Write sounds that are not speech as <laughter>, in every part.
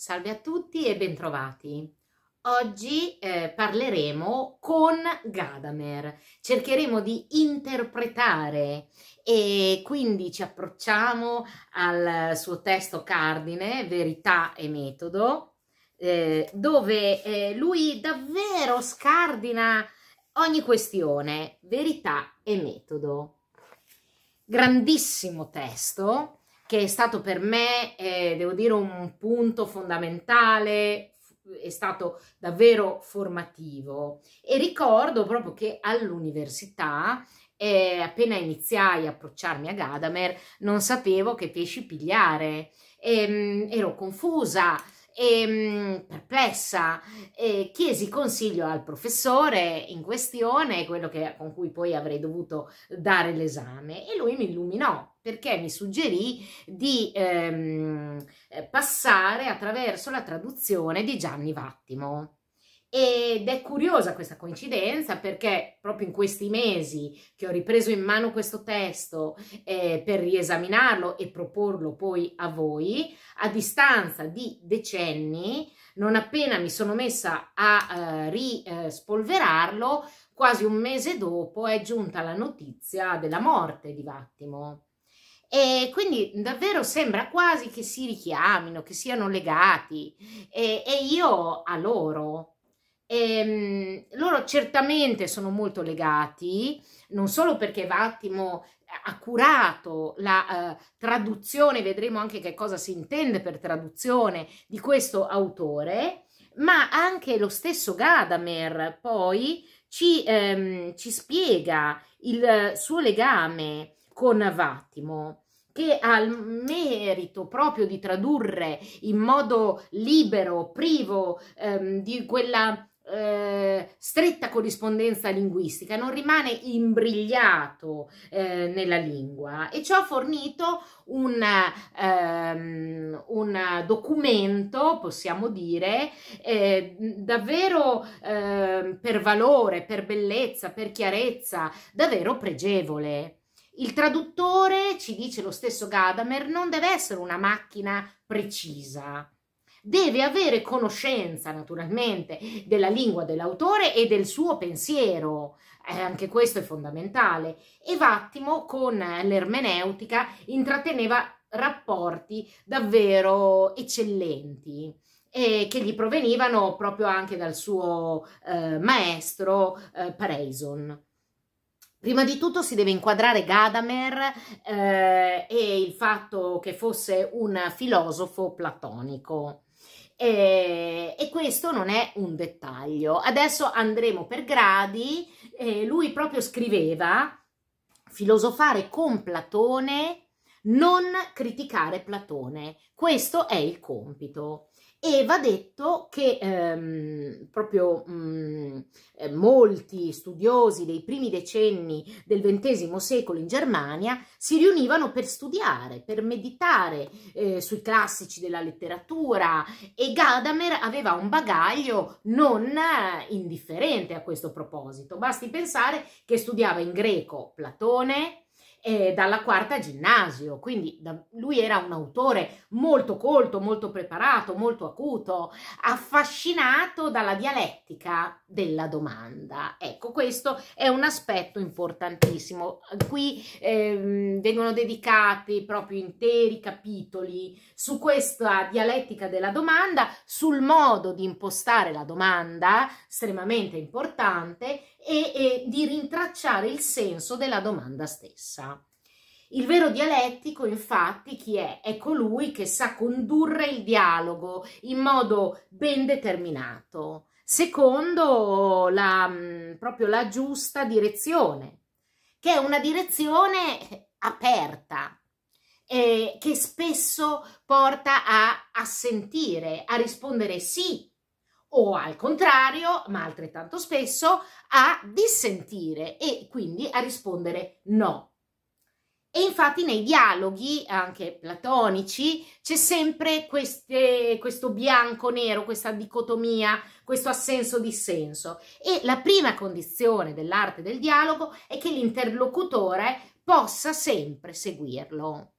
Salve a tutti e bentrovati. Oggi eh, parleremo con Gadamer, cercheremo di interpretare e quindi ci approcciamo al suo testo cardine, Verità e Metodo, eh, dove eh, lui davvero scardina ogni questione, verità e metodo. Grandissimo testo che è stato per me, eh, devo dire, un punto fondamentale, è stato davvero formativo. E ricordo proprio che all'università, eh, appena iniziai a approcciarmi a Gadamer, non sapevo che pesci pigliare, ehm, ero confusa e, ehm, perplessa e ehm, chiesi consiglio al professore in questione, quello che, con cui poi avrei dovuto dare l'esame, e lui mi illuminò perché mi suggerì di ehm, eh, passare attraverso la traduzione di Gianni Vattimo. Ed è curiosa questa coincidenza perché proprio in questi mesi che ho ripreso in mano questo testo eh, per riesaminarlo e proporlo poi a voi, a distanza di decenni, non appena mi sono messa a eh, rispolverarlo, quasi un mese dopo è giunta la notizia della morte di Vattimo. E quindi davvero sembra quasi che si richiamino, che siano legati e, e io a loro ehm, loro certamente sono molto legati, non solo perché Vattimo ha curato la eh, traduzione, vedremo anche che cosa si intende per traduzione di questo autore, ma anche lo stesso Gadamer poi ci, ehm, ci spiega il suo legame con Vattimo che ha il merito proprio di tradurre in modo libero, privo ehm, di quella eh, stretta corrispondenza linguistica, non rimane imbrigliato eh, nella lingua e ciò ha fornito un, ehm, un documento, possiamo dire, eh, davvero ehm, per valore, per bellezza, per chiarezza, davvero pregevole. Il traduttore, ci dice lo stesso Gadamer, non deve essere una macchina precisa, deve avere conoscenza naturalmente della lingua dell'autore e del suo pensiero. Eh, anche questo è fondamentale. E Vattimo con l'ermeneutica intratteneva rapporti davvero eccellenti eh, che gli provenivano proprio anche dal suo eh, maestro eh, Preison. Prima di tutto si deve inquadrare Gadamer eh, e il fatto che fosse un filosofo platonico eh, e questo non è un dettaglio. Adesso andremo per gradi, eh, lui proprio scriveva filosofare con Platone, non criticare Platone. Questo è il compito e va detto che ehm, proprio mh, mm, eh, molti studiosi dei primi decenni del XX secolo in Germania si riunivano per studiare, per meditare eh, sui classici della letteratura e Gadamer aveva un bagaglio non eh, indifferente a questo proposito. Basti pensare che studiava in greco Platone, eh, dalla quarta ginnasio, quindi da, lui era un autore molto colto, molto preparato, molto acuto, affascinato dalla dialettica della domanda. Ecco, questo è un aspetto importantissimo. Qui eh, vengono dedicati proprio interi capitoli su questa dialettica della domanda, sul modo di impostare la domanda, estremamente importante, e, e di rintracciare il senso della domanda stessa. Il vero dialettico, infatti, chi è? È colui che sa condurre il dialogo in modo ben determinato, secondo la, mm, proprio la giusta direzione, che è una direzione aperta, eh, che spesso porta a, a sentire, a rispondere sì o al contrario, ma altrettanto spesso, a dissentire e quindi a rispondere no. E infatti nei dialoghi, anche platonici, c'è sempre queste, questo bianco-nero, questa dicotomia, questo assenso-dissenso. E la prima condizione dell'arte del dialogo è che l'interlocutore possa sempre seguirlo.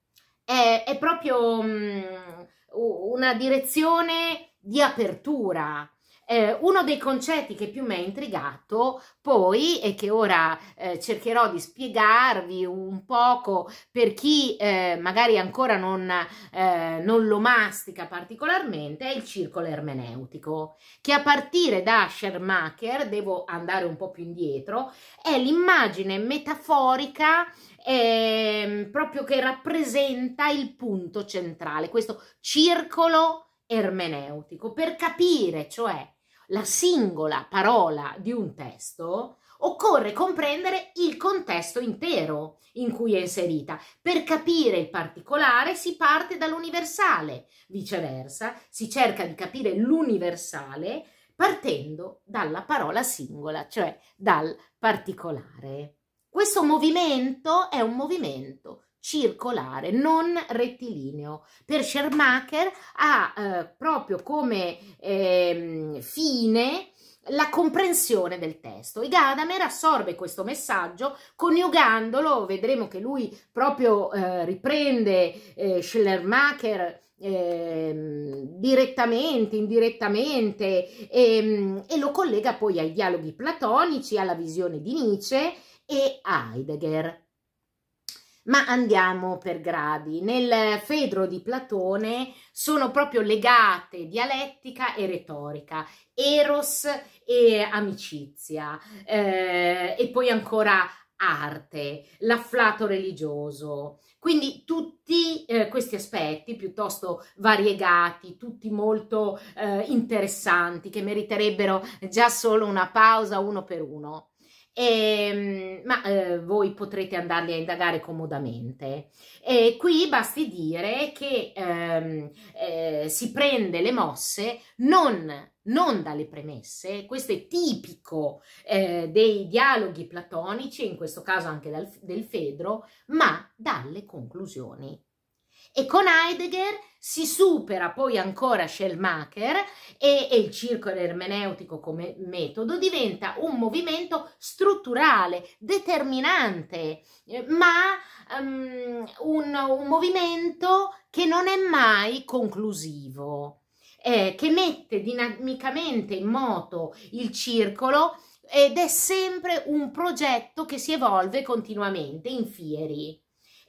È, è proprio um, una direzione di apertura, eh, uno dei concetti che più mi ha intrigato poi e che ora eh, cercherò di spiegarvi un poco per chi eh, magari ancora non, eh, non lo mastica particolarmente è il circolo ermeneutico che a partire da Schermacher, devo andare un po' più indietro, è l'immagine metaforica eh, proprio che rappresenta il punto centrale, questo circolo ermeneutico, per capire cioè la singola parola di un testo, occorre comprendere il contesto intero in cui è inserita. Per capire il particolare si parte dall'universale, viceversa si cerca di capire l'universale partendo dalla parola singola, cioè dal particolare. Questo movimento è un movimento circolare, non rettilineo. Per Schermacher ha eh, proprio come eh, fine la comprensione del testo e Gadamer assorbe questo messaggio coniugandolo, vedremo che lui proprio eh, riprende eh, Schleiermacher eh, direttamente, indirettamente e, ehm, e lo collega poi ai dialoghi platonici, alla visione di Nietzsche e Heidegger. Ma andiamo per gradi. Nel Fedro di Platone sono proprio legate dialettica e retorica, eros e amicizia, eh, e poi ancora arte, l'afflato religioso. Quindi tutti eh, questi aspetti piuttosto variegati, tutti molto eh, interessanti, che meriterebbero già solo una pausa uno per uno e, ehm, ma eh, voi potrete andarli a indagare comodamente. E qui basti dire che ehm, eh, si prende le mosse non, non, dalle premesse, questo è tipico eh, dei dialoghi platonici, in questo caso anche dal, del Fedro, ma dalle conclusioni. E con Heidegger si supera poi ancora Schellmacher e, e, il circolo ermeneutico come metodo diventa un movimento strutturale, determinante, ma um, un, un, movimento che non è mai conclusivo, eh, che mette dinamicamente in moto il circolo ed è sempre un progetto che si evolve continuamente in fieri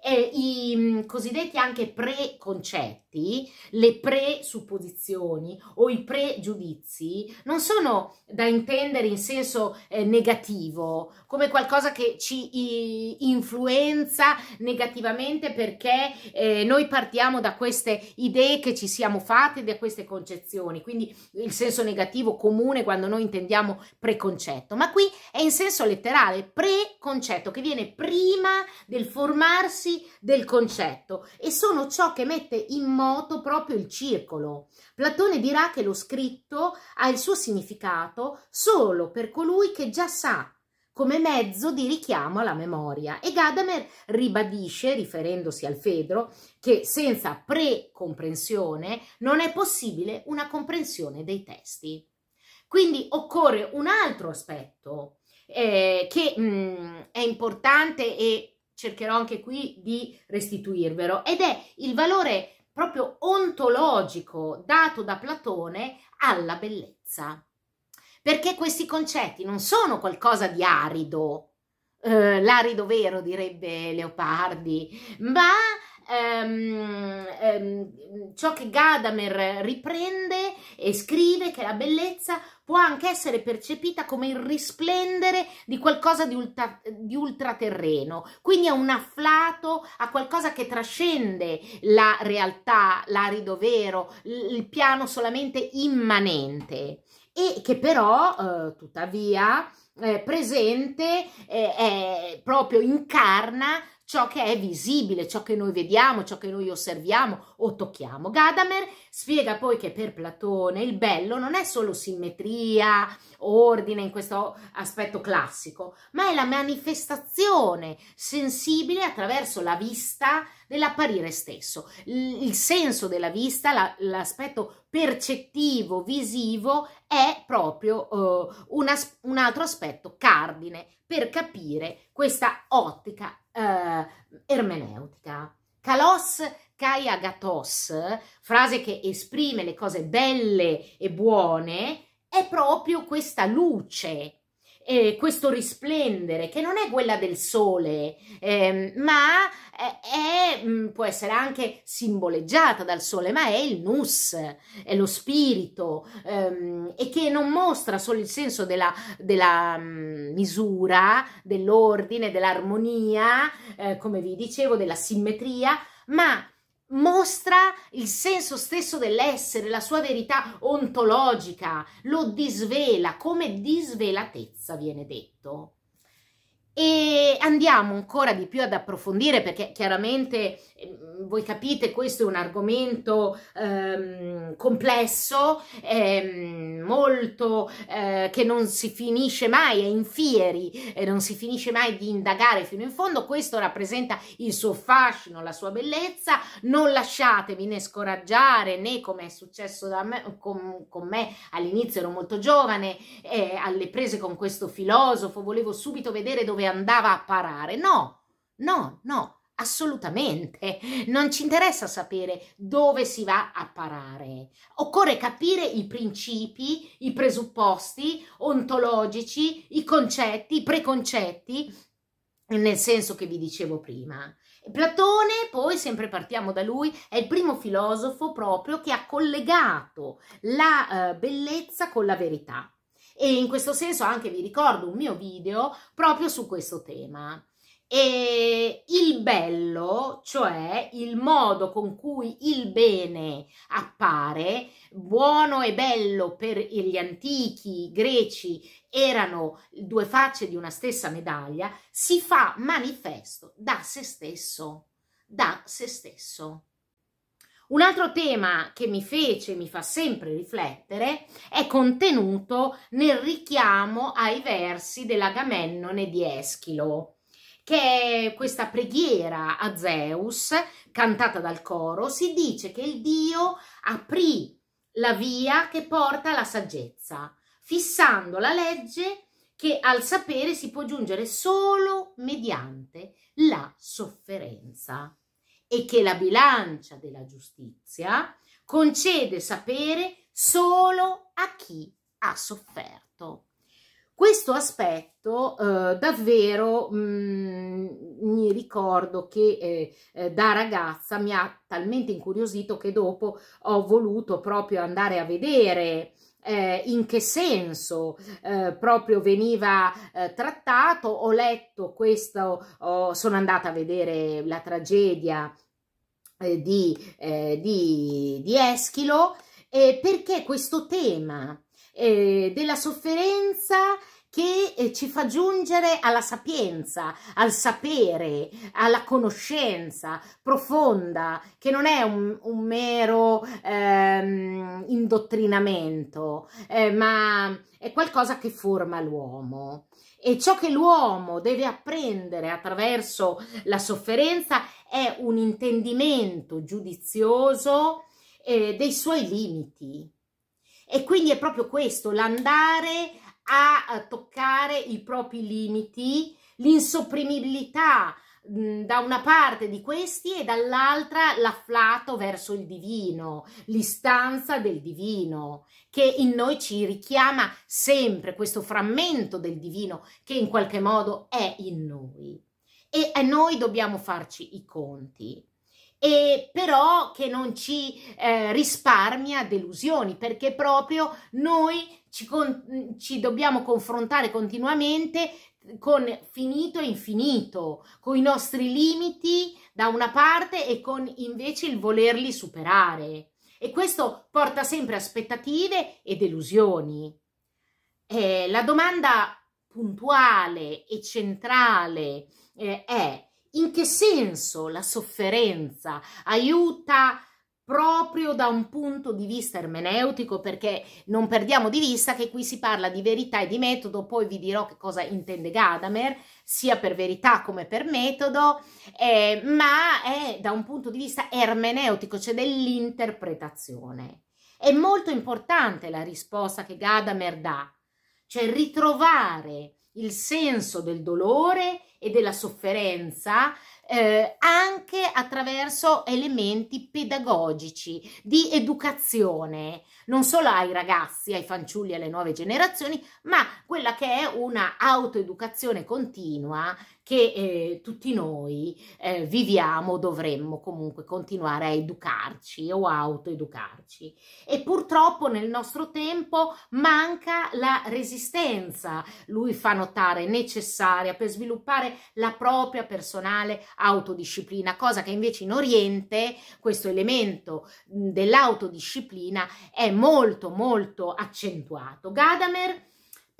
eh, i mh, mm, cosiddetti anche preconcetti concetti, le presupposizioni o i pregiudizi non sono da intendere in senso eh, negativo, come qualcosa che ci i, influenza negativamente perché eh, noi partiamo da queste idee che ci siamo fatte, da queste concezioni, quindi il senso negativo comune quando noi intendiamo preconcetto, ma qui è in senso letterale, preconcetto che viene prima del formarsi del concetto e sono ciò che mette in moto proprio il circolo. Platone dirà che lo scritto ha il suo significato solo per colui che già sa come mezzo di richiamo alla memoria e Gadamer ribadisce, riferendosi al Fedro, che senza precomprensione non è possibile una comprensione dei testi. Quindi occorre un altro aspetto eh, che mh, mm, è importante e cercherò anche qui di restituirvelo ed è il valore proprio ontologico dato da Platone alla bellezza. Perché questi concetti non sono qualcosa di arido, eh, l'arido vero direbbe Leopardi, ma ehm, ehm, ciò che Gadamer riprende e scrive che la bellezza può anche essere percepita come il risplendere di qualcosa di, ultra, di ultraterreno, quindi è un afflato a qualcosa che trascende la realtà, l'arido vero, il piano solamente immanente e che però eh, tuttavia eh, presente eh, proprio incarna ciò che è visibile, ciò che noi vediamo, ciò che noi osserviamo o tocchiamo. Gadamer spiega poi che per Platone il bello non è solo simmetria, ordine in questo aspetto classico, ma è la manifestazione sensibile attraverso la vista dell'apparire stesso, il senso della vista, la, l'aspetto percettivo, visivo è proprio uh, un, as- un altro aspetto cardine per capire questa ottica eh, ermeneutica. Kalos kai agatos, frase che esprime le cose belle e buone, è proprio questa luce eh, questo risplendere, che non è quella del sole, ehm, eh, ma è, è, mm, può essere anche simboleggiata dal sole, ma è il nus, è lo spirito, ehm, e che non mostra solo il senso della, della mm, misura, dell'ordine, dell'armonia, eh, come vi dicevo, della simmetria, ma mostra il senso stesso dell'essere, la sua verità ontologica, lo disvela come disvelatezza viene detto e andiamo ancora di più ad approfondire perché chiaramente ehm, voi capite questo è un argomento ehm, complesso ehm, molto eh, che non si finisce mai è in fieri, e non si finisce mai di indagare fino in fondo questo rappresenta il suo fascino la sua bellezza non lasciatevi né scoraggiare né come è successo da me, con, con me all'inizio ero molto giovane eh, alle prese con questo filosofo volevo subito vedere dove dove andava a parare. No, no, no, assolutamente. Non ci interessa sapere dove si va a parare. Occorre capire i principi, i presupposti ontologici, i concetti, i preconcetti, nel senso che vi dicevo prima. Platone, poi sempre partiamo da lui, è il primo filosofo proprio che ha collegato la eh, bellezza con la verità e in questo senso anche vi ricordo un mio video proprio su questo tema. E il bello, cioè il modo con cui il bene appare, buono e bello per gli antichi greci erano due facce di una stessa medaglia, si fa manifesto da se stesso, da se stesso. Un altro tema che mi fece, mi fa sempre riflettere, è contenuto nel richiamo ai versi dell'Agamennone di Eschilo, che è questa preghiera a Zeus, cantata dal coro, si dice che il dio aprì la via che porta alla saggezza, fissando la legge che al sapere si può giungere solo mediante la sofferenza e che la bilancia della giustizia concede sapere solo a chi ha sofferto. Questo aspetto eh, davvero mh, mm, mi ricordo che eh, eh, da ragazza mi ha talmente incuriosito che dopo ho voluto proprio andare a vedere eh, in che senso eh, proprio veniva eh, trattato. Ho letto questo, oh, sono andata a vedere la tragedia eh, di, eh, di, di, Eschilo eh, perché questo tema della sofferenza che eh, ci fa giungere alla sapienza, al sapere, alla conoscenza profonda, che non è un, un mero ehm, indottrinamento, eh, ma è qualcosa che forma l'uomo. E ciò che l'uomo deve apprendere attraverso la sofferenza è un intendimento giudizioso eh, dei suoi limiti. E quindi è proprio questo, l'andare a eh, toccare i propri limiti, l'insopprimibilità da una parte di questi e dall'altra l'afflato verso il divino, l'istanza del divino che in noi ci richiama sempre questo frammento del divino che in qualche modo è in noi e noi dobbiamo farci i conti e però che non ci eh, risparmia delusioni perché proprio noi ci, con, ci dobbiamo confrontare continuamente con finito e infinito, con i nostri limiti da una parte e con invece il volerli superare. E questo porta sempre aspettative e delusioni. Eh, la domanda puntuale e centrale eh, è in che senso la sofferenza aiuta proprio da un punto di vista ermeneutico, perché non perdiamo di vista che qui si parla di verità e di metodo, poi vi dirò che cosa intende Gadamer, sia per verità come per metodo, eh, ma è da un punto di vista ermeneutico, cioè dell'interpretazione. È molto importante la risposta che Gadamer dà, cioè ritrovare il senso del dolore e della sofferenza eh, anche attraverso elementi pedagogici di educazione, non solo ai ragazzi, ai fanciulli, alle nuove generazioni, ma quella che è una autoeducazione continua che eh, tutti noi eh, viviamo, dovremmo comunque continuare a educarci o autoeducarci. E purtroppo nel nostro tempo manca la resistenza, lui fa notare, necessaria per sviluppare la propria personale autodisciplina, cosa che invece in Oriente questo elemento dell'autodisciplina è molto molto accentuato. Gadamer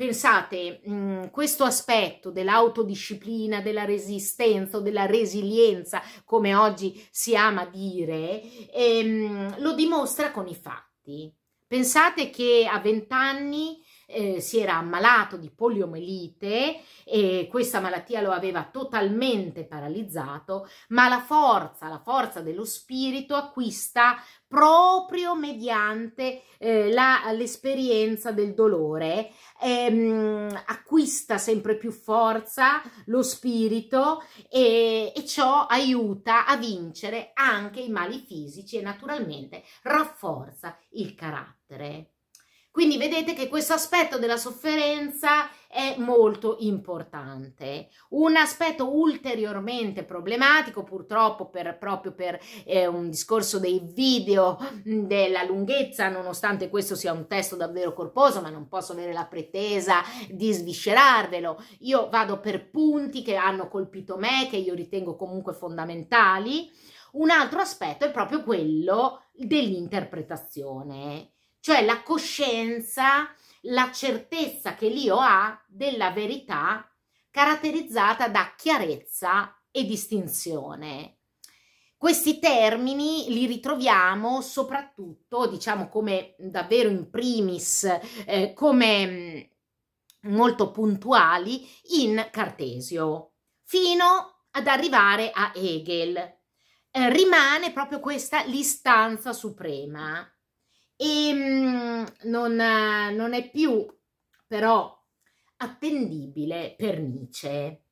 Pensate, mh, mm, questo aspetto dell'autodisciplina, della resistenza o della resilienza, come oggi si ama dire, ehm, lo dimostra con i fatti. Pensate che a vent'anni eh, si era ammalato di poliomelite e questa malattia lo aveva totalmente paralizzato, ma la forza, la forza dello spirito acquista proprio mediante eh, la, l'esperienza del dolore, ehm, acquista sempre più forza lo spirito e, e ciò aiuta a vincere anche i mali fisici e naturalmente rafforza il carattere. Quindi vedete che questo aspetto della sofferenza è molto importante. Un aspetto ulteriormente problematico, purtroppo per, proprio per eh, un discorso dei video, della lunghezza, nonostante questo sia un testo davvero corposo, ma non posso avere la pretesa di sviscerarvelo. Io vado per punti che hanno colpito me, che io ritengo comunque fondamentali. Un altro aspetto è proprio quello dell'interpretazione cioè la coscienza, la certezza che l'io ha della verità caratterizzata da chiarezza e distinzione. Questi termini li ritroviamo soprattutto, diciamo come davvero in primis, eh, come mm, molto puntuali in Cartesio, fino ad arrivare a Hegel. Eh, rimane proprio questa l'istanza suprema e ehm, non, non è più però attendibile per Nietzsche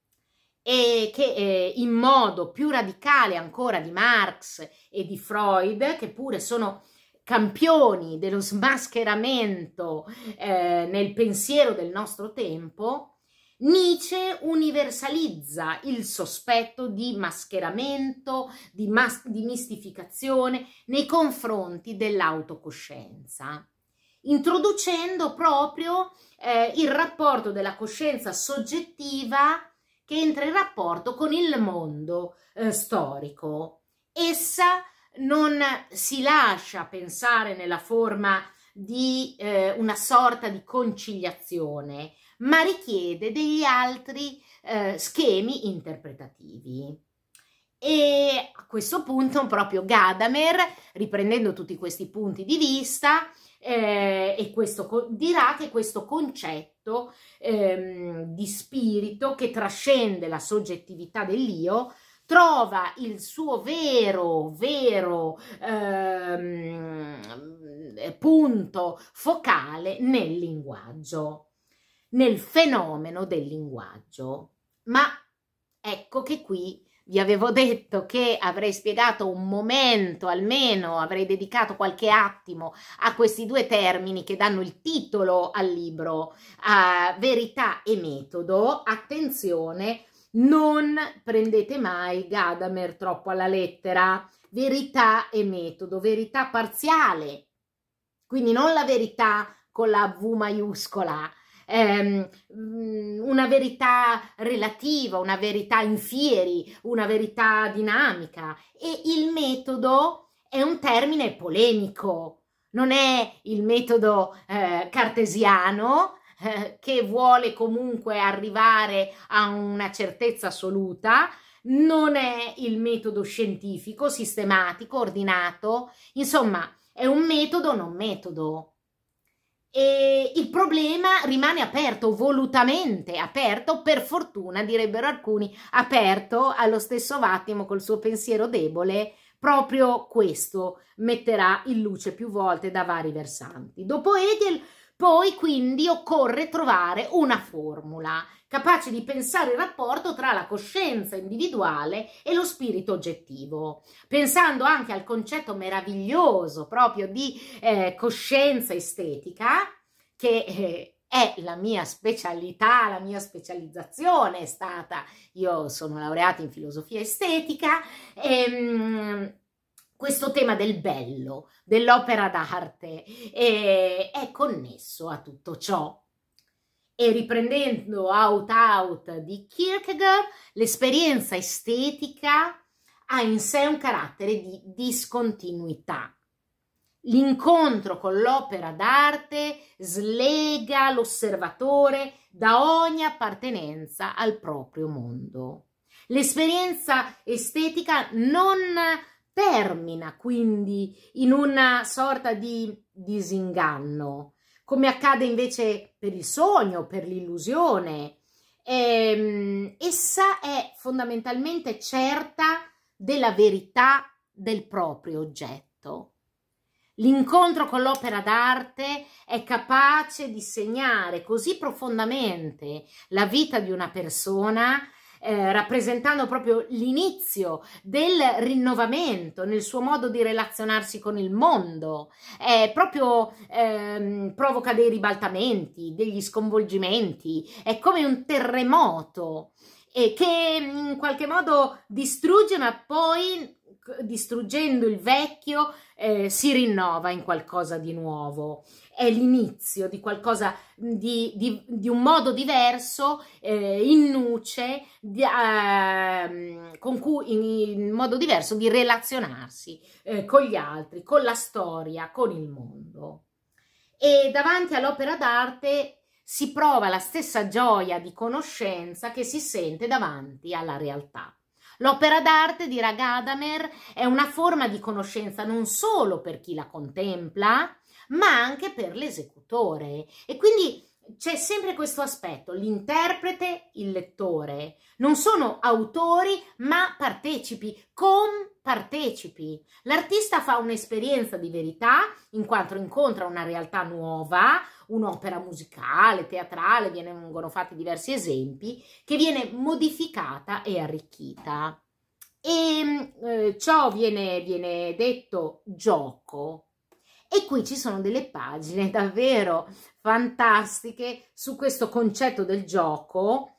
e che eh, in modo più radicale ancora di Marx e di Freud, che pure sono campioni dello smascheramento eh, nel pensiero del nostro tempo, Nietzsche universalizza il sospetto di mascheramento, di, mas- di mistificazione nei confronti dell'autocoscienza, introducendo proprio eh, il rapporto della coscienza soggettiva che entra in rapporto con il mondo eh, storico. Essa non si lascia pensare nella forma di eh, una sorta di conciliazione, ma richiede degli altri eh, schemi interpretativi. E a questo punto proprio Gadamer, riprendendo tutti questi punti di vista, eh, e questo, dirà che questo concetto ehm, di spirito che trascende la soggettività dell'io trova il suo vero, vero ehm, punto focale nel linguaggio nel fenomeno del linguaggio. Ma ecco che qui vi avevo <laughs> detto che avrei spiegato un momento almeno, avrei dedicato qualche attimo a questi due termini che danno il titolo al libro, uh, verità e metodo. Attenzione, non prendete mai Gadamer troppo alla lettera. Verità e metodo, verità parziale. Quindi non la verità con la V maiuscola, ehm, mm, una verità relativa, una verità in fieri, una verità dinamica e il metodo è un termine polemico, non è il metodo eh, cartesiano eh, che vuole comunque arrivare a una certezza assoluta, non è il metodo scientifico, sistematico, ordinato, insomma è un metodo non metodo. E il problema rimane aperto, volutamente aperto, per fortuna direbbero alcuni, aperto allo stesso Vattimo col suo pensiero debole, proprio questo metterà in luce più volte da vari versanti. Dopo Hegel poi quindi occorre trovare una formula capace di pensare il rapporto tra la coscienza individuale e lo spirito oggettivo, pensando anche al concetto meraviglioso proprio di eh, coscienza estetica che eh, è la mia specialità, la mia specializzazione è stata, io sono laureata in filosofia estetica, e, ehm, questo tema del bello, dell'opera d'arte, eh, è connesso a tutto ciò. E riprendendo Out Out di Kierkegaard, l'esperienza estetica ha in sé un carattere di discontinuità. L'incontro con l'opera d'arte slega l'osservatore da ogni appartenenza al proprio mondo. L'esperienza estetica non termina quindi in una sorta di disinganno, come accade invece per il sogno, per l'illusione. Ehm, essa è fondamentalmente certa della verità del proprio oggetto. L'incontro con l'opera d'arte è capace di segnare così profondamente la vita di una persona eh, rappresentando proprio l'inizio del rinnovamento nel suo modo di relazionarsi con il mondo, eh, proprio ehm, provoca dei ribaltamenti, degli sconvolgimenti, è come un terremoto eh, che in qualche modo distrugge ma poi distruggendo il vecchio eh, si rinnova in qualcosa di nuovo, è l'inizio di qualcosa di, di, di un modo diverso, eh, in nuce, di, eh, con cui in, in, modo diverso di relazionarsi eh, con gli altri, con la storia, con il mondo. E davanti all'opera d'arte si prova la stessa gioia di conoscenza che si sente davanti alla realtà. L'opera d'arte, dirà Gadamer, è una forma di conoscenza non solo per chi la contempla, ma anche per l'esecutore. E quindi c'è sempre questo aspetto, l'interprete, il lettore, non sono autori ma partecipi, compartecipi. L'artista fa un'esperienza di verità in quanto incontra una realtà nuova, un'opera musicale, teatrale, vengono fatti diversi esempi, che viene modificata e arricchita. E eh, ciò viene, viene detto gioco, e qui ci sono delle pagine davvero fantastiche su questo concetto del gioco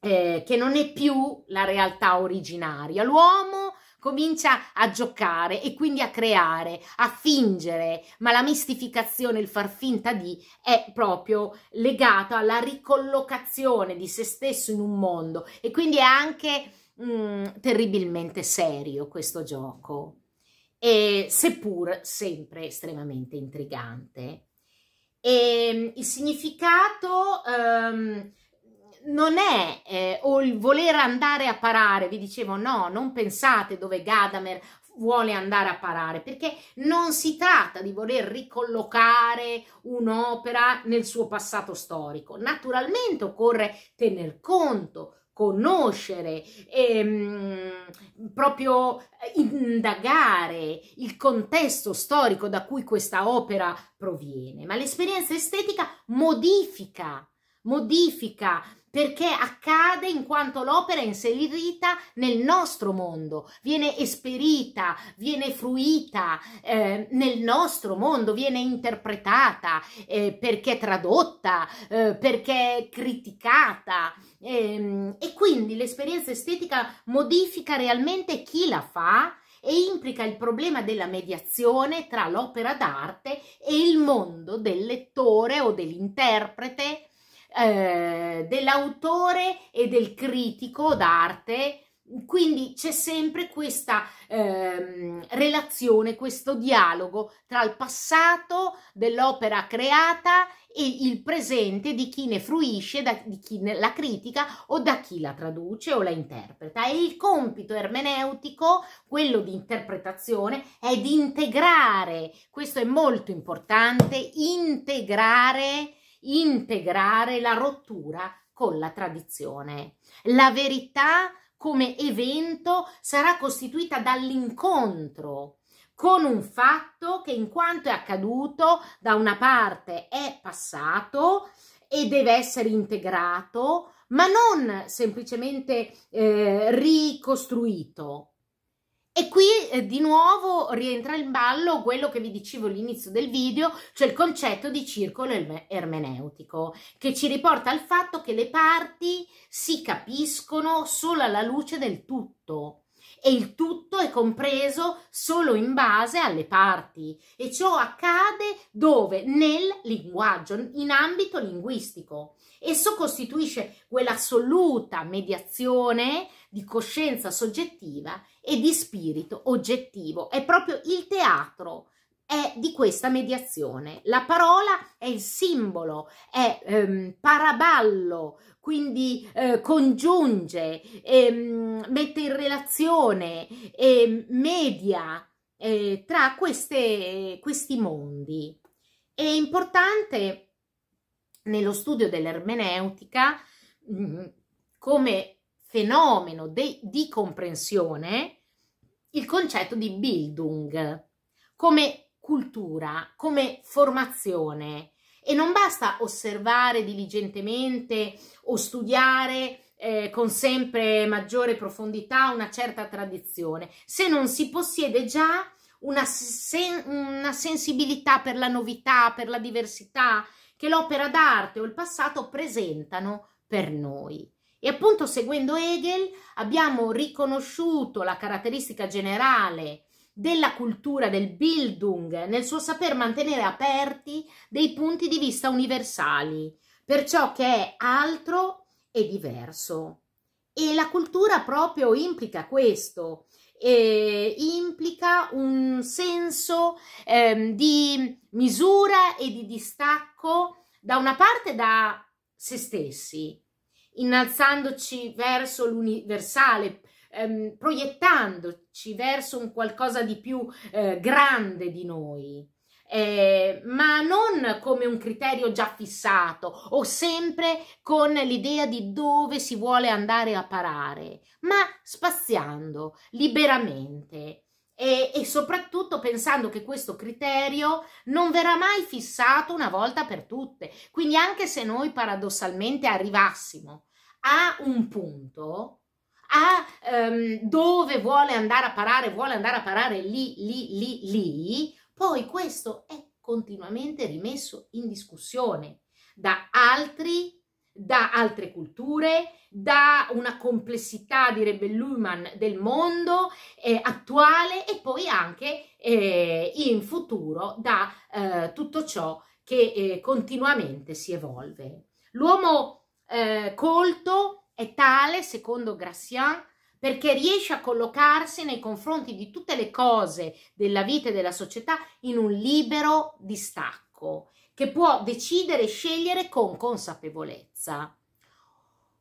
eh, che non è più la realtà originaria. L'uomo comincia a giocare e quindi a creare, a fingere, ma la mistificazione, il far finta di, è proprio legato alla ricollocazione di se stesso in un mondo e quindi è anche mh, mm, terribilmente serio questo gioco e, seppur sempre estremamente intrigante. E, ehm, il significato um, non è eh, o il voler andare a parare, vi dicevo no, non pensate dove Gadamer vuole andare a parare, perché non si tratta di voler ricollocare un'opera nel suo passato storico. Naturalmente occorre tener conto conoscere, ehm, proprio eh, indagare il contesto storico da cui questa opera proviene, ma l'esperienza estetica modifica modifica perché accade in quanto l'opera è inserita nel nostro mondo, viene esperita, viene fruita eh, nel nostro mondo, viene interpretata, eh, perché tradotta, eh, perché criticata ehm, e quindi l'esperienza estetica modifica realmente chi la fa e implica il problema della mediazione tra l'opera d'arte e il mondo del lettore o dell'interprete eh, dell'autore e del critico d'arte. Quindi c'è sempre questa ehm, relazione, questo dialogo tra il passato dell'opera creata e il presente di chi ne fruisce, da, di chi la critica o da chi la traduce o la interpreta. E il compito ermeneutico, quello di interpretazione, è di integrare, questo è molto importante, integrare integrare la rottura con la tradizione. La verità come evento sarà costituita dall'incontro con un fatto che in quanto è accaduto da una parte è passato e deve essere integrato, ma non semplicemente eh, ricostruito, e qui eh, di nuovo rientra in ballo quello che vi dicevo all'inizio del video, cioè il concetto di circolo ermeneutico, che ci riporta al fatto che le parti si capiscono solo alla luce del tutto e il tutto è compreso solo in base alle parti e ciò accade dove? Nel linguaggio, in ambito linguistico. Esso costituisce quell'assoluta mediazione di coscienza soggettiva e di spirito oggettivo. È proprio il teatro è di questa mediazione. La parola è il simbolo, è ehm, paraballo, quindi eh, congiunge, ehm, mette in relazione, ehm, media eh, tra queste, questi mondi. È importante nello studio dell'ermeneutica mm, come fenomeno de, di comprensione il concetto di Bildung come cultura, come formazione. E non basta osservare diligentemente o studiare eh, con sempre maggiore profondità una certa tradizione, se non si possiede già una, sen- una, sensibilità per la novità, per la diversità che l'opera d'arte o il passato presentano per noi. E appunto seguendo Hegel abbiamo riconosciuto la caratteristica generale della cultura del Bildung nel suo saper mantenere aperti dei punti di vista universali per ciò che è altro e diverso. E la cultura proprio implica questo, implica un senso ehm, di misura e di distacco da una parte da se stessi innalzandoci verso l'universale, ehm, proiettandoci verso un qualcosa di più eh, grande di noi. Eh, ma non come un criterio già fissato o sempre con l'idea di dove si vuole andare a parare, ma spaziando liberamente e, e soprattutto pensando che questo criterio non verrà mai fissato una volta per tutte. Quindi anche se noi paradossalmente arrivassimo ha un punto, ha um, dove vuole andare a parare, vuole andare a parare lì, lì, lì, lì, poi questo è continuamente rimesso in discussione da altri, da altre culture, da una complessità, direbbe Luhmann, del mondo eh, attuale e poi anche eh, in futuro da eh, tutto ciò che eh, continuamente si evolve. L'uomo eh, colto è tale, secondo Gracian, perché riesce a collocarsi nei confronti di tutte le cose della vita e della società in un libero distacco, che può decidere e scegliere con consapevolezza.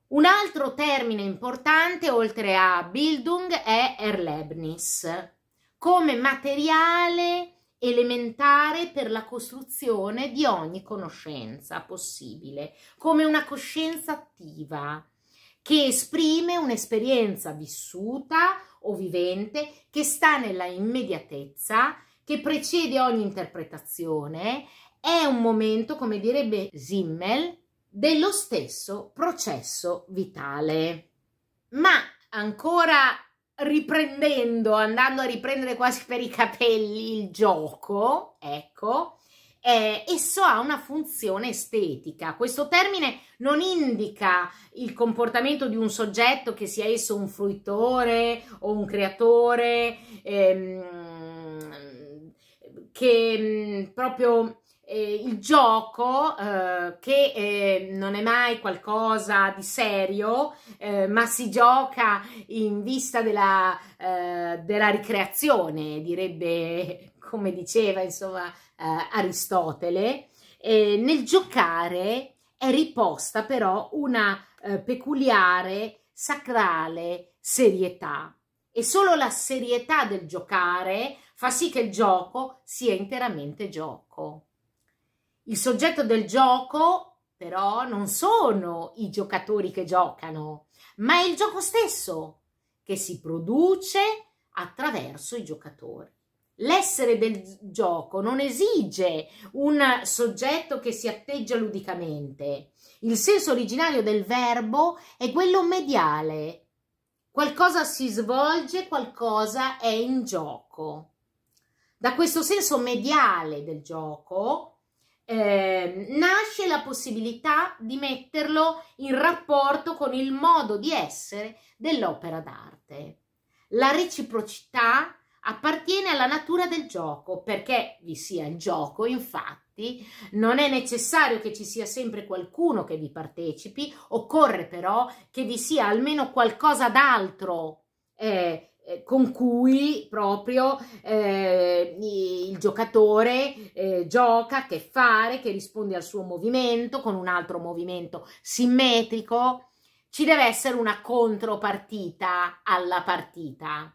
Un altro termine importante, oltre a Bildung, è Erlebnis, come materiale elementare per la costruzione di ogni conoscenza possibile, come una coscienza attiva che esprime un'esperienza vissuta o vivente che sta nella immediatezza, che precede ogni interpretazione, è un momento, come direbbe Simmel, dello stesso processo vitale. Ma ancora riprendendo, andando a riprendere quasi per i capelli il gioco, ecco, eh, esso ha una funzione estetica. Questo termine non indica il comportamento di un soggetto che sia esso un fruitore o un creatore, ehm, che mh, mm, proprio eh, il gioco eh, che eh, non è mai qualcosa di serio eh, ma si gioca in vista della, eh, della ricreazione direbbe <laughs> come diceva insomma eh, Aristotele nel giocare è riposta però una peculiare sacrale serietà e solo la serietà del giocare fa sì che il gioco sia interamente gioco. Il soggetto del gioco però non sono i giocatori che giocano, ma è il gioco stesso che si produce attraverso i giocatori. L'essere del gioco non esige un soggetto che si atteggia ludicamente. Il senso originario del verbo è quello mediale. Qualcosa si svolge, qualcosa è in gioco. Da questo senso mediale del gioco Ehm, nasce la possibilità di metterlo in rapporto con il modo di essere dell'opera d'arte. La reciprocità appartiene alla natura del gioco, perché vi sia il gioco, infatti, non è necessario che ci sia sempre qualcuno che vi partecipi, occorre però che vi sia almeno qualcosa d'altro eh, eh, con cui proprio eh, il giocatore eh, gioca, che fare, che risponde al suo movimento con un altro movimento simmetrico. Ci deve essere una contropartita alla partita.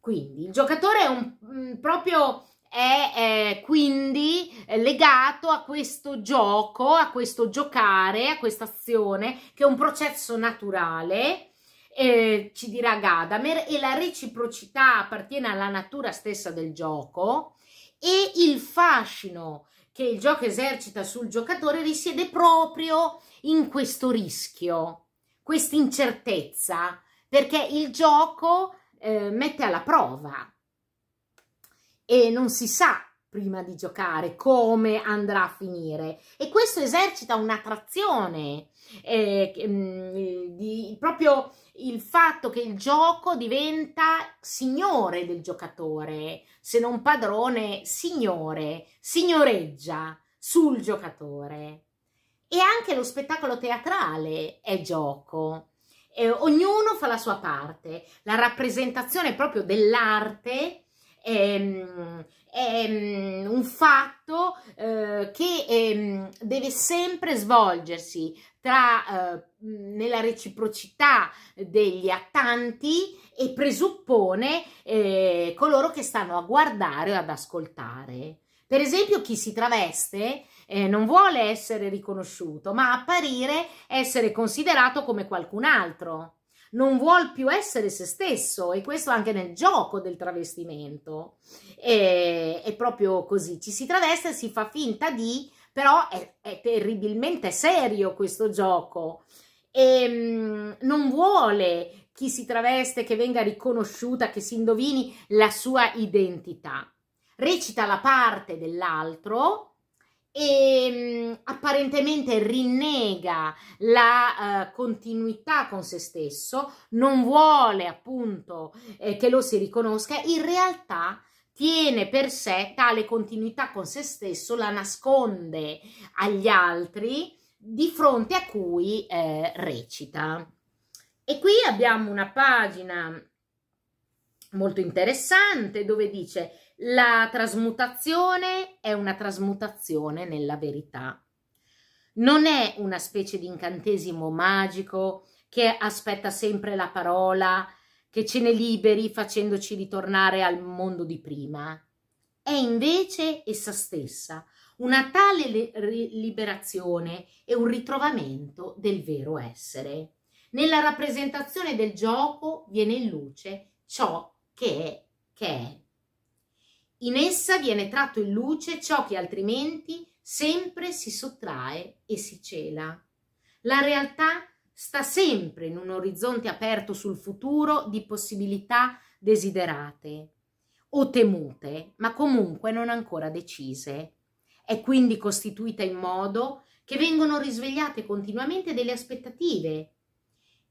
Quindi il giocatore è un, mm, proprio è eh, quindi legato a questo gioco, a questo giocare, a questa azione che è un processo naturale eh, ci dirà Gadamer, e la reciprocità appartiene alla natura stessa del gioco e il fascino che il gioco esercita sul giocatore risiede proprio in questo rischio, questa incertezza, perché il gioco eh, mette alla prova e non si sa prima di giocare come andrà a finire e questo esercita un'attrazione eh, mm, di, proprio il fatto che il gioco diventa signore del giocatore, se non padrone, signore, signoreggia sul giocatore. E anche lo spettacolo teatrale è gioco. Eh, ognuno fa la sua parte. La rappresentazione proprio dell'arte è, ehm, è ehm, un fatto eh, che eh, deve sempre svolgersi tra, eh, nella reciprocità degli attanti e presuppone eh, coloro che stanno a guardare o ad ascoltare. Per esempio, chi si traveste eh, non vuole essere riconosciuto, ma apparire essere considerato come qualcun altro non vuol più essere se stesso e questo anche nel gioco del travestimento. E, è proprio così, ci si traveste, si fa finta di, però è, è terribilmente serio questo gioco e ehm, mh, non vuole chi si traveste che venga riconosciuta, che si indovini la sua identità. Recita la parte dell'altro e ehm, apparentemente rinnega la uh, continuità con se stesso, non vuole appunto eh, che lo si riconosca, in realtà tiene per sé tale continuità con se stesso, la nasconde agli altri di fronte a cui eh, recita. E qui abbiamo una pagina molto interessante dove dice la trasmutazione è una trasmutazione nella verità. Non è una specie di incantesimo magico che aspetta sempre la parola, che ce ne liberi facendoci ritornare al mondo di prima. È invece essa stessa, una tale liberazione e un ritrovamento del vero essere. Nella rappresentazione del gioco viene in luce ciò che è, che è. In essa viene tratto in luce ciò che altrimenti sempre si sottrae e si cela. La realtà sta sempre in un orizzonte aperto sul futuro di possibilità desiderate o temute, ma comunque non ancora decise. È quindi costituita in modo che vengono risvegliate continuamente delle aspettative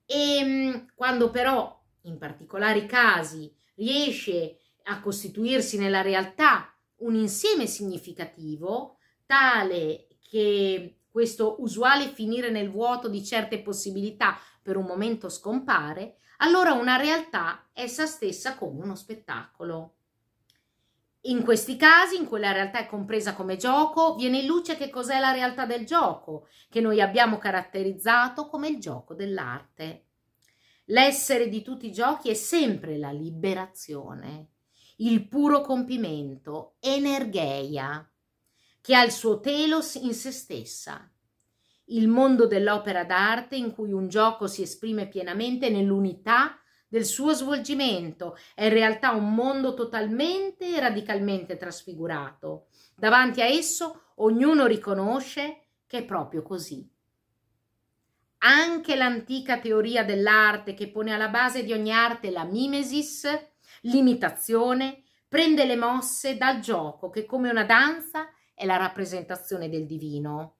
e ehm, quando però, in particolari casi, riesce a a costituirsi nella realtà un insieme significativo tale che questo usuale finire nel vuoto di certe possibilità per un momento scompare, allora una realtà è essa stessa come uno spettacolo. In questi casi, in cui la realtà è compresa come gioco, viene in luce che cos'è la realtà del gioco, che noi abbiamo caratterizzato come il gioco dell'arte. L'essere di tutti i giochi è sempre la liberazione il puro compimento, energeia, che ha il suo telos in se stessa. Il mondo dell'opera d'arte in cui un gioco si esprime pienamente nell'unità del suo svolgimento è in realtà un mondo totalmente e radicalmente trasfigurato. Davanti a esso ognuno riconosce che è proprio così. Anche l'antica teoria dell'arte che pone alla base di ogni arte la mimesis l'imitazione, prende le mosse dal gioco che come una danza è la rappresentazione del divino.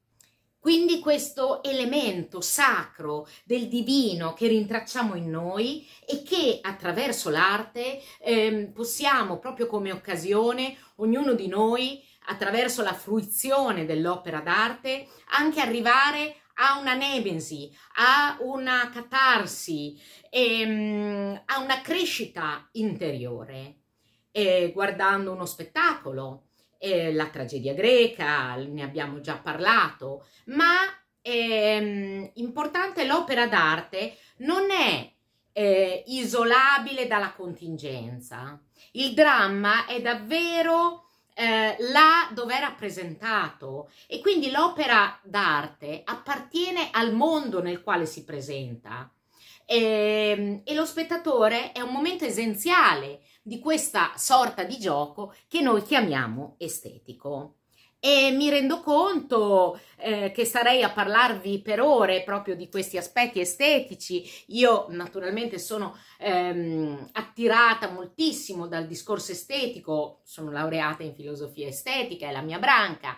Quindi questo elemento sacro del divino che rintracciamo in noi e che attraverso l'arte eh, possiamo proprio come occasione, ognuno di noi, attraverso la fruizione dell'opera d'arte, anche arrivare ha una nemesi, ha una catarsi, ehm, ha una crescita interiore eh, guardando uno spettacolo, eh, la tragedia greca, ne abbiamo già parlato, ma ehm, importante l'opera d'arte non è eh, isolabile dalla contingenza. Il dramma è davvero eh, là dove è rappresentato e quindi l'opera d'arte appartiene al mondo nel quale si presenta e, ehm, e lo spettatore è un momento essenziale di questa sorta di gioco che noi chiamiamo estetico e mi rendo conto eh, che sarei a parlarvi per ore proprio di questi aspetti estetici. Io naturalmente sono ehm, attirata moltissimo dal discorso estetico, sono laureata in filosofia estetica, è la mia branca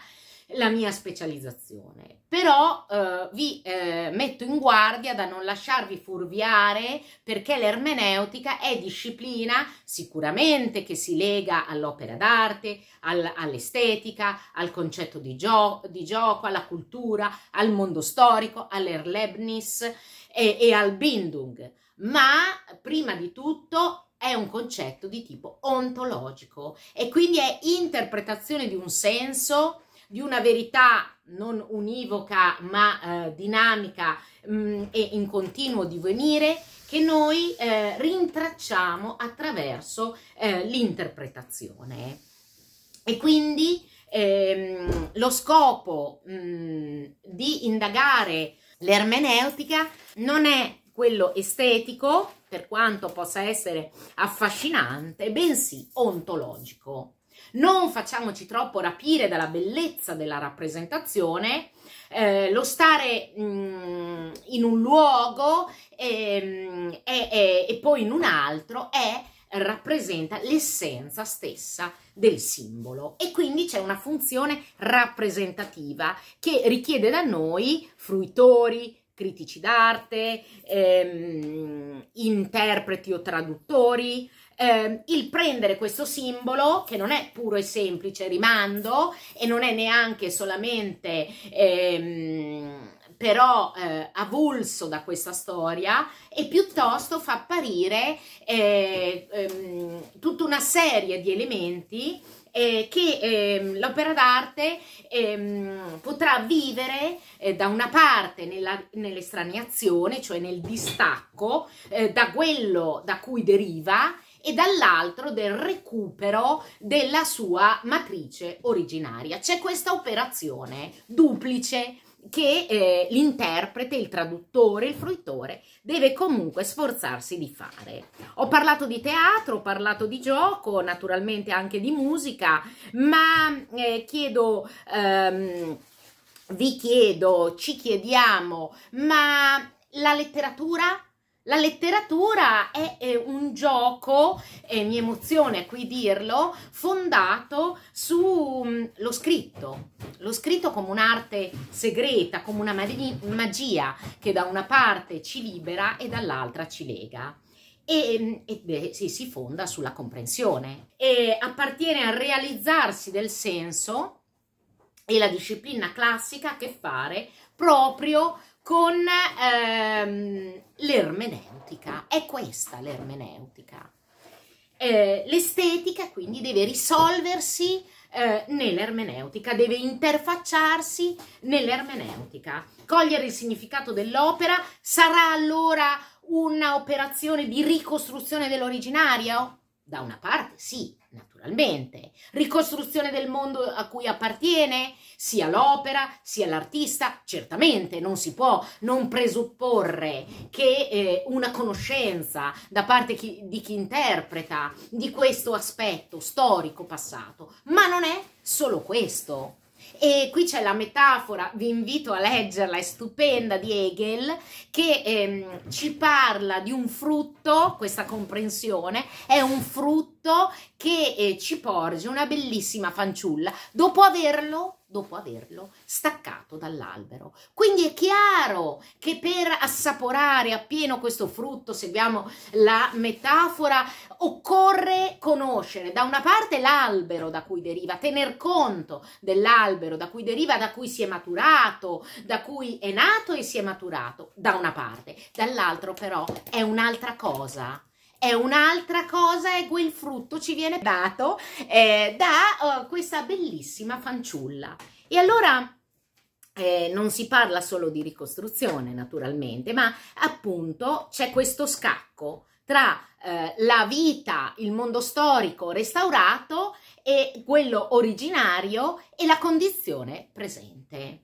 la mia specializzazione. Però eh, vi eh, metto in guardia da non lasciarvi furviare perché l'ermeneutica è disciplina sicuramente che si lega all'opera d'arte, al, all'estetica, al concetto di, gio- di, gioco, alla cultura, al mondo storico, all'Erlebnis e, e al Bindung. Ma prima di tutto è un concetto di tipo ontologico e quindi è interpretazione di un senso di una verità non univoca ma eh, dinamica mh, mm, e in continuo divenire che noi eh, rintracciamo attraverso eh, l'interpretazione. E quindi ehm, lo scopo mh, mm, di indagare l'ermeneutica non è quello estetico, per quanto possa essere affascinante, bensì ontologico. Non facciamoci troppo rapire dalla bellezza della rappresentazione, eh, lo stare mh, mm, in un luogo ehm, e, e, e poi in un altro è rappresenta l'essenza stessa del simbolo e quindi c'è una funzione rappresentativa che richiede da noi fruitori, critici d'arte, ehm, interpreti o traduttori, eh, il prendere questo simbolo che non è puro e semplice rimando e non è neanche solamente ehm, però eh, avulso da questa storia e piuttosto fa apparire eh, ehm, tutta una serie di elementi eh, che ehm, l'opera d'arte ehm, potrà vivere eh, da una parte nell'estraniazione, nell cioè nel distacco eh, da quello da cui deriva e dall'altro del recupero della sua matrice originaria. C'è questa operazione duplice che eh, l'interprete, il traduttore, il fruitore deve comunque sforzarsi di fare. Ho parlato di teatro, ho parlato di gioco, naturalmente anche di musica, ma eh, chiedo, ehm, vi chiedo, ci chiediamo, ma la letteratura la letteratura è, è un gioco, e mi emoziona qui dirlo, fondato sullo mm, scritto, lo scritto come un'arte segreta, come una magia che da una parte ci libera e dall'altra ci lega e, mm, e beh, sì, si fonda sulla comprensione e appartiene al realizzarsi del senso e la disciplina classica a che fare proprio con ehm, l'ermeneutica. È questa l'ermeneutica. Eh, l'estetica quindi deve risolversi eh, nell'ermeneutica, deve interfacciarsi nell'ermeneutica. Cogliere il significato dell'opera sarà allora un'operazione di ricostruzione dell'originario? Da una parte sì, naturalmente. Ricostruzione del mondo a cui appartiene, sia l'opera, sia l'artista, certamente non si può non presupporre che eh, una conoscenza da parte chi, di chi interpreta di questo aspetto storico passato, ma non è solo questo. E qui c'è la metafora, vi invito a leggerla, è stupenda, di Hegel, che ehm, ci parla di un frutto, questa comprensione, è un frutto che eh, ci porge una bellissima fanciulla. Dopo averlo dopo averlo staccato dall'albero. Quindi è chiaro che per assaporare appieno questo frutto, seguiamo la metafora, occorre conoscere da una parte l'albero da cui deriva, tener conto dell'albero da cui deriva, da cui si è maturato, da cui è nato e si è maturato, da una parte, dall'altro però è un'altra cosa è un'altra cosa e ecco, quel frutto ci viene dato eh, da uh, questa bellissima fanciulla. E allora eh, non si parla solo di ricostruzione naturalmente, ma appunto c'è questo scacco tra eh, la vita, il mondo storico restaurato e quello originario e la condizione presente.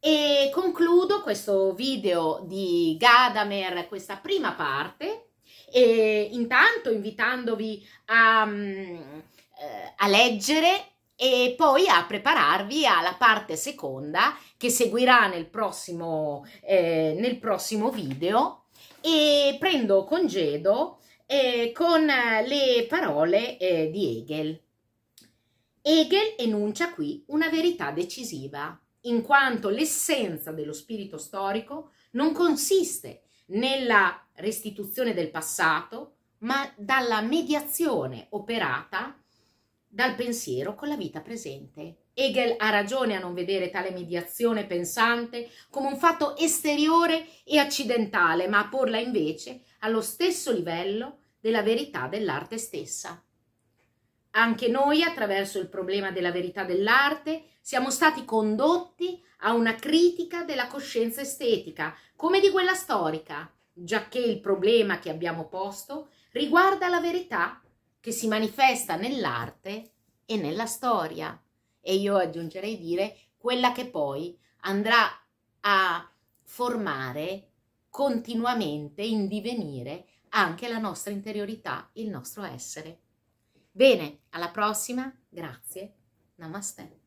E concludo questo video di Gadamer, questa prima parte, e intanto invitandovi a, mm, eh, a leggere e poi a prepararvi alla parte seconda che seguirà nel prossimo, eh, nel prossimo video e prendo congedo eh, con le parole eh, di Hegel. Hegel enuncia qui una verità decisiva, in quanto l'essenza dello spirito storico non consiste nella restituzione del passato, ma dalla mediazione operata dal pensiero con la vita presente. Hegel ha ragione a non vedere tale mediazione pensante come un fatto esteriore e accidentale, ma a porla invece allo stesso livello della verità dell'arte stessa. Anche noi, attraverso il problema della verità dell'arte, siamo stati condotti a una critica della coscienza estetica, come di quella storica, giacché il problema che abbiamo posto riguarda la verità che si manifesta nell'arte e nella storia. E io aggiungerei dire quella che poi andrà a formare continuamente in divenire anche la nostra interiorità, il nostro essere. Bene, alla prossima, grazie, namaste.